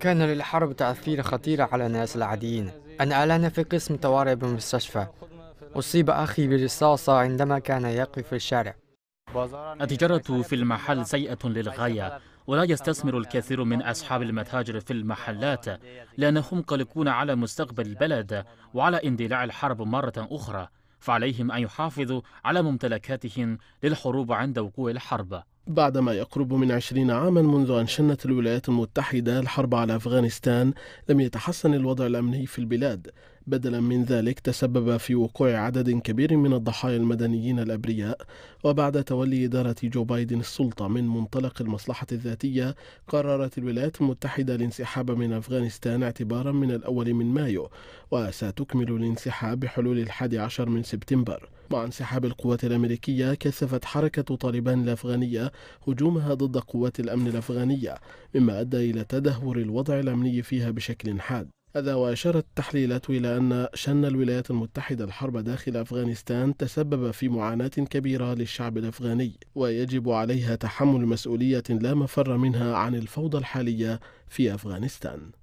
كان للحرب تأثير خطير على الناس العاديين أنا الآن في قسم طوارئ بالمستشفى أصيب أخي برصاصة عندما كان يقف في الشارع التجارة في المحل سيئة للغاية ولا يستثمر الكثير من أصحاب المتاجر في المحلات لأنهم قلقون على مستقبل البلد وعلى اندلاع الحرب مرة أخرى فعليهم أن يحافظوا على ممتلكاتهم للحروب عند وقوع الحرب بعدما يقرب من عشرين عاما منذ أن شنت الولايات المتحدة الحرب على أفغانستان لم يتحسن الوضع الأمني في البلاد بدلا من ذلك تسبب في وقوع عدد كبير من الضحايا المدنيين الأبرياء وبعد تولي إدارة جو بايدن السلطة من منطلق المصلحة الذاتية قررت الولايات المتحدة الانسحاب من أفغانستان اعتبارا من الأول من مايو وستكمل الانسحاب بحلول الحادي عشر من سبتمبر مع انسحاب القوات الأمريكية كثفت حركة طالبان الأفغانية هجومها ضد قوات الأمن الأفغانية مما أدى إلى تدهور الوضع الأمني فيها بشكل حاد هذا وأشارت التحليلات إلى أن شن الولايات المتحدة الحرب داخل أفغانستان تسبب في معاناة كبيرة للشعب الأفغاني ويجب عليها تحمل مسؤولية لا مفر منها عن الفوضى الحالية في أفغانستان